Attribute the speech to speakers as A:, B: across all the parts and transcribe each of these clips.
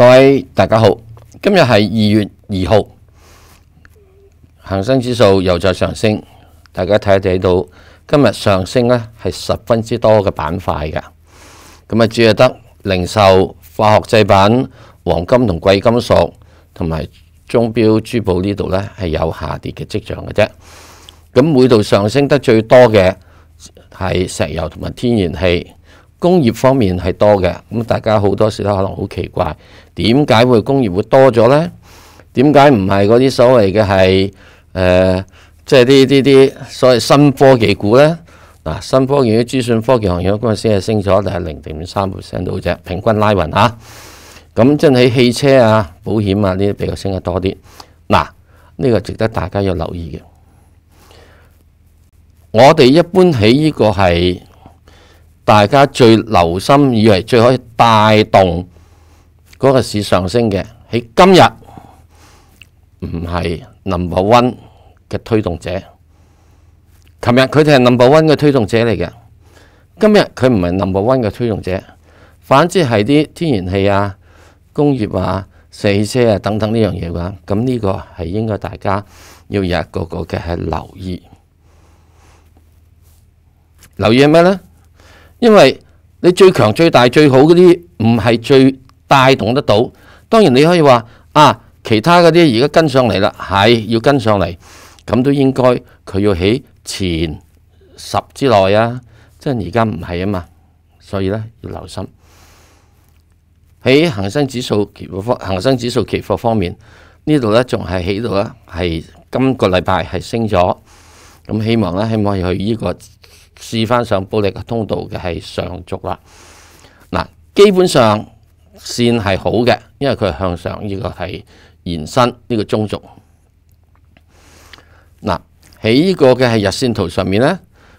A: 各位大家好，今日系二月二号，恒生指数又再上升。大家睇一睇到今日上升咧系十分之多嘅板块嘅，咁啊主要得零售、化学制品、黄金同贵金属同埋钟表珠宝呢度咧系有下跌嘅迹象嘅啫。咁每度上升得最多嘅系石油同埋天然气，工业方面系多嘅。咁大家好多时都可能好奇怪。点解会工业会多咗呢？点解唔系嗰啲所谓嘅系即系啲啲啲所谓新科技股呢？嗱，新科技啲资讯科技行业嗰阵時系升咗，但系零点三 percent 到啫，平均拉匀啊！咁真系喺汽车啊、保险啊呢啲比较升得多啲。嗱，呢个值得大家要留意嘅。我哋一般喺呢个系大家最留心，以为最可以带动。嗰个市上升嘅喺今日唔系林 n e 嘅推动者，琴日佢哋系林 n e 嘅推动者嚟嘅，今日佢唔系林 n e 嘅推动者，反之系啲天然气啊、工业啊、汽车啊等等呢样嘢嘅话，咁呢个系应该大家要日个个嘅系留意，留意咩呢？因为你最强、最大、最好嗰啲唔系最。带动得到，当然你可以话啊，其他嗰啲而家跟上嚟啦，系要跟上嚟，咁都应该佢要起前十之内啊，即系而家唔系啊嘛，所以咧要留心喺恒生指数期货、恒生指数期货方面呢度咧仲系喺度啦，系今个礼拜系升咗，咁希望咧希望可以去呢个试翻上暴力通道嘅系上續啦，嗱基本上。线系好嘅，因为佢系向上，呢个系延伸呢个中轴。嗱喺呢个嘅系日线图上面咧，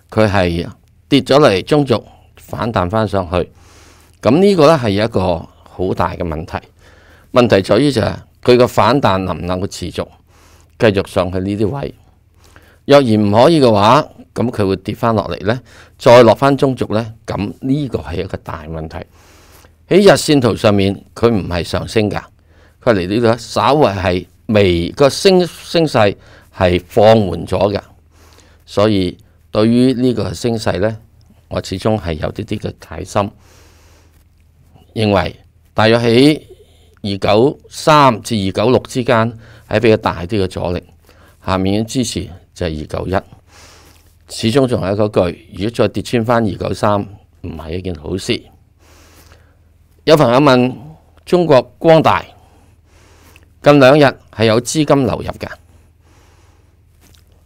A: 佢系跌咗嚟中轴反弹翻上去。咁呢个咧系一个好大嘅问题，问题在于就系佢个反弹能唔能够持续继续上去呢啲位？若然唔可以嘅话，咁佢会跌翻落嚟咧，再落翻中轴咧，咁呢个系一个大问题。喺日线图上面，佢唔系上升噶，佢嚟呢度稍微系微个升升势系放缓咗噶，所以对于呢个升势咧，我始终系有啲啲嘅戒心，认为大约喺二九三至二九六之间系比较大啲嘅阻力，下面嘅支持就系二九一，始终仲系嗰句，如果再跌穿翻二九三，唔系一件好事。有朋友问：中国光大近两日系有资金流入嘅？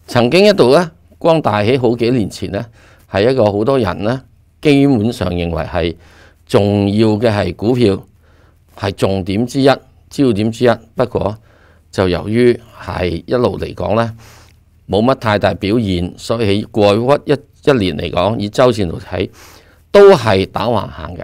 A: 曾经一度咧，光大喺好几年前咧系一个好多人咧基本上认为系重要嘅系股票系重点之一焦点之一。不过就由于系一路嚟讲咧冇乜太大表现，所以喺过屈一一年嚟讲，以周线度睇都系打横行嘅。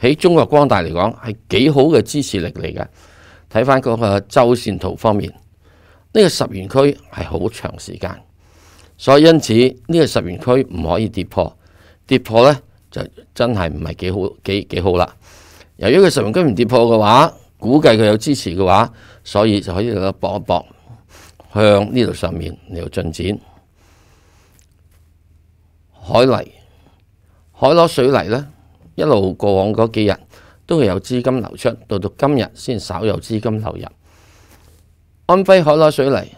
A: 喺中国光大嚟讲系几好嘅支持力嚟嘅。睇翻个周线图方面，呢个十元区系好长时间，所以因此呢个十元区唔可以跌破，跌破呢就真系唔系几好几几好啦。由于佢十元区唔跌破嘅话，估计佢有支持嘅话，所以就可以搏一搏，向呢度上面嚟到进展。海泥海螺水泥呢。一路过往嗰几日都有资金流出，到到今日先少有资金流入。安徽海螺水泥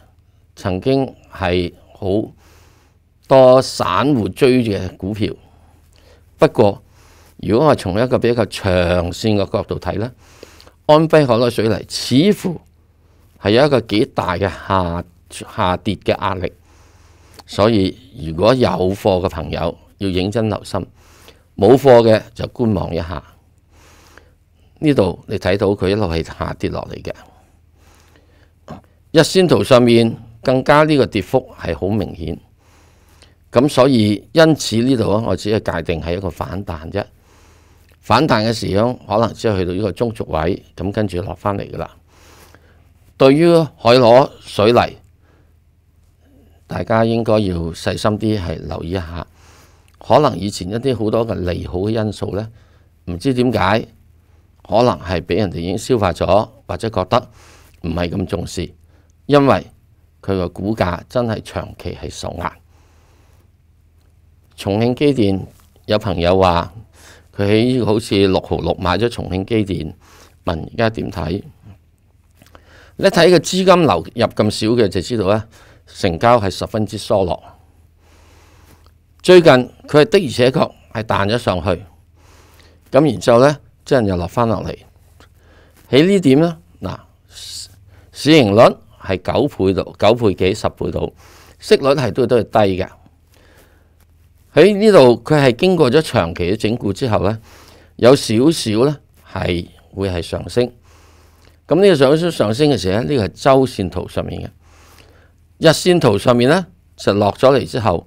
A: 曾经系好多散户追住嘅股票，不过如果我从一个比较长线嘅角度睇咧，安徽海螺水泥似乎系有一个几大嘅下下跌嘅压力，所以如果有货嘅朋友要认真留心。冇货嘅就观望一下，呢度你睇到佢一路系下跌落嚟嘅，日线图上面更加呢个跌幅系好明显，咁所以因此呢度我只系界定系一个反弹啫，反弹嘅时响可能只系去到呢个中轴位，咁跟住落返嚟噶啦。对于海螺水泥，大家应该要细心啲系留意一下。可能以前一啲好多嘅利好嘅因素咧，唔知點解，可能系俾人哋已經消化咗，或者覺得唔係咁重視，因為佢個股價真係長期係受壓。重慶機電有朋友話佢喺好似六号六買咗重慶機電，問而家點睇？一睇個資金流入咁少嘅，就知道咧成交係十分之疏落。最近佢系的而且确系弹咗上去，咁然之后咧，之后又落翻落嚟。喺呢点咧，嗱市盈率系九倍到九倍几、十倍到，息率系都都系低嘅。喺呢度佢系经过咗长期嘅整固之后咧，有少少咧系会系上升。咁呢个上升上升嘅时候咧，呢个系周线图上面嘅，日线图上面咧就落咗嚟之后。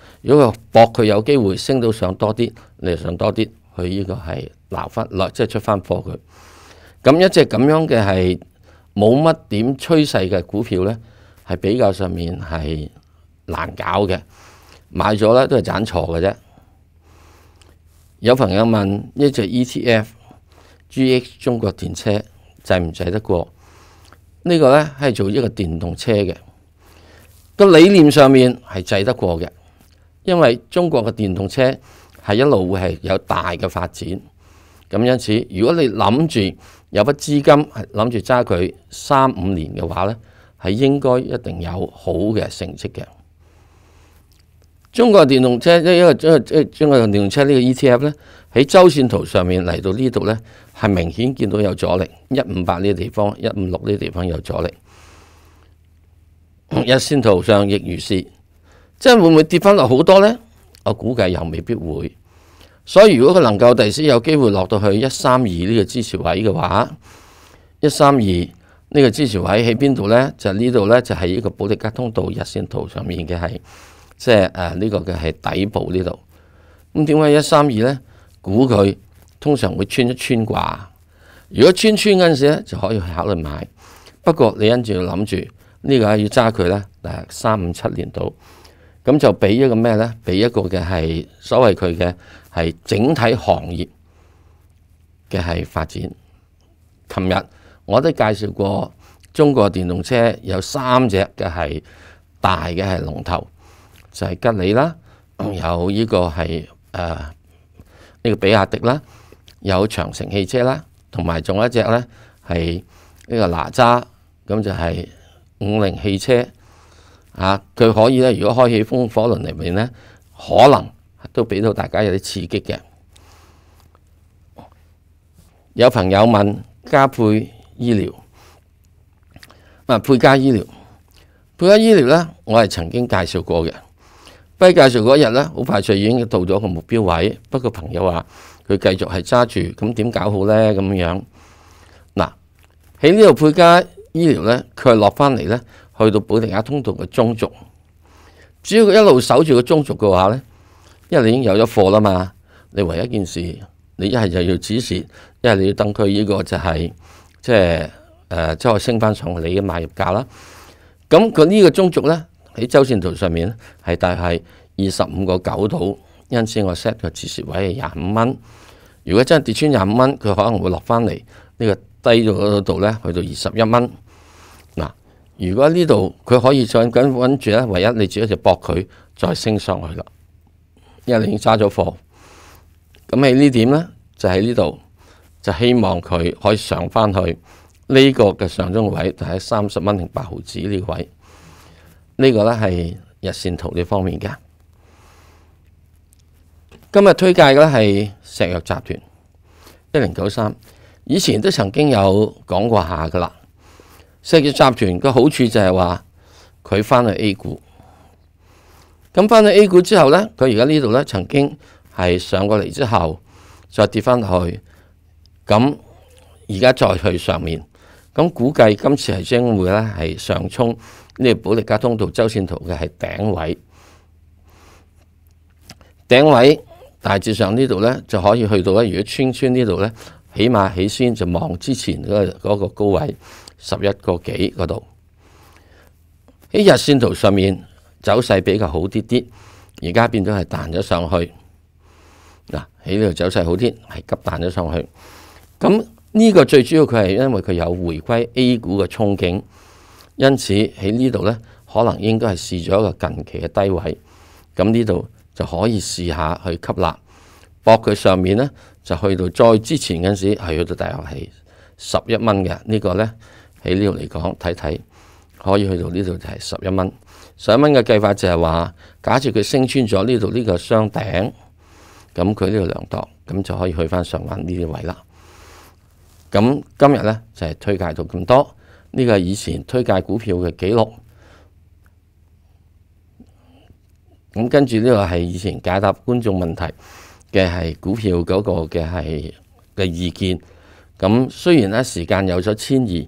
A: 如果搏佢有機會升到上多啲，你上多啲，佢呢個係鬧翻落，即係出翻貨佢。咁一隻咁樣嘅係冇乜點趨勢嘅股票咧，係比較上面係難搞嘅。買咗咧都係賺錯嘅啫。有朋友問一隻 ETF GH 中國電車滯唔滯得過？呢個咧係做一個電動車嘅，個理念上面係滯得過嘅。因为中国嘅电动车系一路会系有大嘅发展，咁因此如果你谂住有笔资金谂住揸佢三五年嘅话咧，系应该一定有好嘅成绩嘅。中国電电动车即系因个中国电动车呢个 ETF 咧，喺周线图上面嚟到呢度咧系明显见到有阻力，一五八呢个地方，一五六呢个地方有阻力。日线图上亦如是。即系会唔会跌翻落好多呢？我估计又未必会，所以如果佢能够第时有机会落到去一三二呢个支持位嘅话，一三二呢个支持位喺边度呢？就呢度呢，就系一个保利格通道日线图上面嘅系，即系诶呢个嘅系底部呢度。咁点解一三二呢？估佢通常会穿一穿啩。如果穿穿嗰阵时咧，就可以考虑买。不过你跟住谂住呢个要揸佢咧，诶三五七年到。咁就俾一個咩咧？俾一個嘅係所謂佢嘅係整體行業嘅係發展。琴日我都介紹過中國電動車有三隻嘅係大嘅係龍頭，就係吉利啦，有呢個係誒呢個比亚迪啦，有长城汽車啦，同埋仲有一隻咧係呢個哪吒，咁就係五菱汽車。啊！佢可以咧，如果开起风火轮嚟面咧，可能都俾到大家有啲刺激嘅。有朋友问加配医疗，啊配加医疗，配加医疗咧，我系曾经介绍过嘅。不介绍嗰日咧，好快就已经到咗个目标位。不过朋友话佢继续系揸住，咁点搞好咧？咁样嗱，喺呢度配加医疗咧，佢系落翻嚟咧。去到保定亞通道嘅中轴，只要佢一路守住个中轴嘅话咧，因为你已经有咗货啦嘛，你唯一件事，你一系就要止蚀，一系你要等佢呢个就系即系诶，即系升翻上你嘅买入价啦。咁佢呢个中轴咧喺周线图上面咧系大系二十五个九度，因此我 set 个止蚀位系廿五蚊。如果真系跌穿廿五蚊，佢可能会落翻嚟呢个低咗嗰度咧，去到二十一蚊。如果呢度佢可以再跟住咧，唯一你只要就搏佢再升上去啦，因为已经揸咗货。咁喺呢点咧，就喺呢度就希望佢可以上翻去呢个嘅上中位，就喺三十蚊零八毫子呢位。呢个咧系日线图呢方面嘅。今日推介嘅系石药集团一零九三，以前都曾经有讲过下噶啦。世界集團個好處就係話佢翻去 A 股，咁翻去 A 股之後咧，佢而家呢度咧曾經係上過嚟之後再跌翻去，咁而家再去上面，咁估計今次係將會咧係上衝呢個保利加通道周線圖嘅係頂位，頂位大致上呢度咧就可以去到咧，如果穿穿呢度咧，起碼起先就望之前嗰嗰個高位。十一个几嗰度，喺日线图上面走势比较好啲啲，而家变咗系弹咗上去。嗱，喺呢度走势好啲，系急弹咗上去。咁呢个最主要佢系因为佢有回归 A 股嘅憧憬，因此喺呢度咧，可能应该系试咗一个近期嘅低位。咁呢度就可以试下去吸纳，博佢上面咧就去到再之前嗰阵时系去到大约系十一蚊嘅呢个咧。喺呢度嚟講睇睇，可以去到呢度就係十一蚊。十一蚊嘅計法就係話，假設佢升穿咗呢度呢個雙頂，咁佢呢個量度，咁就可以去翻上環呢啲位啦。咁今日呢，就係推介到咁多，呢個以前推介股票嘅記錄。咁跟住呢個係以前解答觀眾問題嘅係股票嗰個嘅係嘅意見。咁雖然呢時間有咗遷移。